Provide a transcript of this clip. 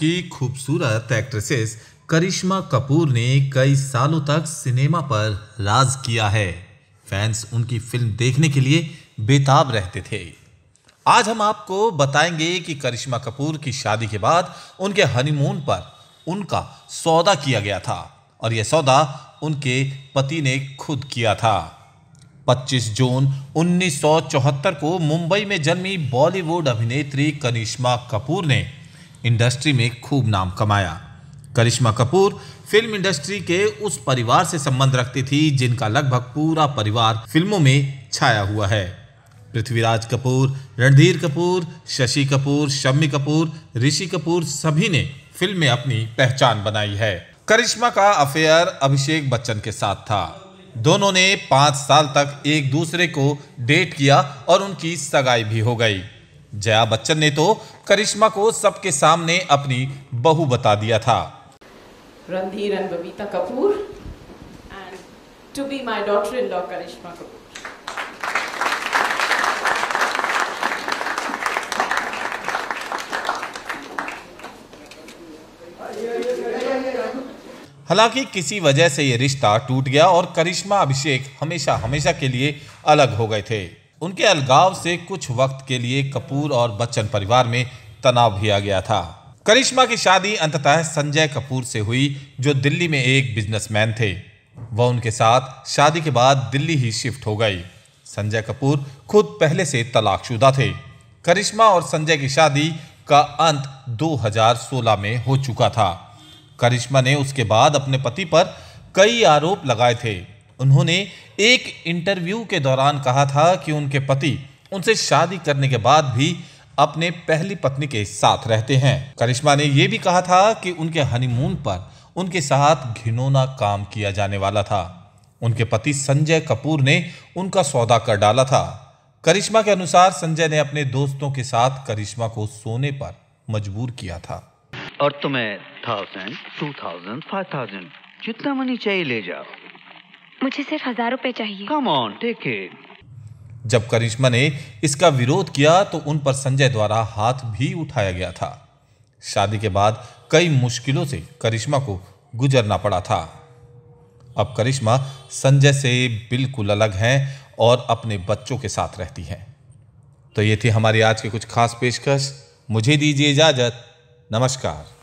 की खूबसूरत एक्ट्रेसेस करिश्मा कपूर ने कई सालों तक सिनेमा पर राज किया है फैंस उनकी फिल्म देखने के लिए बेताब रहते थे आज हम आपको बताएंगे कि करिश्मा कपूर की शादी के बाद उनके हनीमून पर उनका सौदा किया गया था और यह सौदा उनके पति ने खुद किया था 25 जून 1974 को मुंबई में जन्मी बॉलीवुड अभिनेत्री करिश्मा कपूर ने इंडस्ट्री में खूब नाम कमाया करिश्मा कपूर फिल्म इंडस्ट्री के उस परिवार से संबंध रखती थी जिनका लगभग पूरा परिवार फिल्मों में छाया हुआ है पृथ्वीराज कपूर रणधीर कपूर शशि कपूर शम्मी कपूर ऋषि कपूर सभी ने फिल्म में अपनी पहचान बनाई है करिश्मा का अफेयर अभिषेक बच्चन के साथ था दोनों ने पांच साल तक एक दूसरे को डेट किया और उनकी सगाई भी हो गई जया बच्चन ने तो करिश्मा को सबके सामने अपनी बहू बता दिया था Randhir and Babita Kapoor and to be my daughter in law Karishma Kapoor हालांकि किसी वजह से ये रिश्ता टूट गया और करिश्मा अभिषेक हमेशा हमेशा के लिए अलग हो गए थे उनके अलगाव से कुछ वक्त के लिए कपूर और बच्चन परिवार में तनाव भी आ गया था करिश्मा की शादी अंततः संजय कपूर से हुई जो दिल्ली में एक बिजनेसमैन थे वह उनके साथ शादी के बाद दिल्ली ही शिफ्ट हो गई संजय कपूर खुद पहले से तलाकशुदा थे करिश्मा और संजय की शादी का अंत 2016 में हो चुका था करिश्मा ने उसके बाद अपने पति पर कई आरोप लगाए थे उन्होंने एक इंटरव्यू के दौरान कहा था कि उनके पति उनसे शादी करने के बाद भी अपने पहली पत्नी के साथ रहते हैं करिश्मा ने यह भी कहा था कि उनके हनीमून पर उनके साथ घिनौना काम किया जाने वाला था उनके पति संजय कपूर ने उनका सौदा कर डाला था करिश्मा के अनुसार संजय ने अपने दोस्तों के साथ करिश्मा को सोने पर मजबूर किया था और तुम्हें thousand two thousand five thousand जितना मनी चाहिए ले जाओ मुझे सिर्फ हजार रुपए चाहिए कम ऑन टेक जब करिश्मा ने इसका विरोध किया तो उन पर संजय द्वारा हाथ भी उठाया गया था शादी के बाद कई मुश्किलों से करिश्मा को गुजरना पड़ा था अब करिश्मा संजय से बिल्कुल अलग हैं और अपने बच्चों के साथ रहती हैं तो ये थी हमारी आज की कुछ खास पेशकश मुझे दीजिए इजाज़त नमस्कार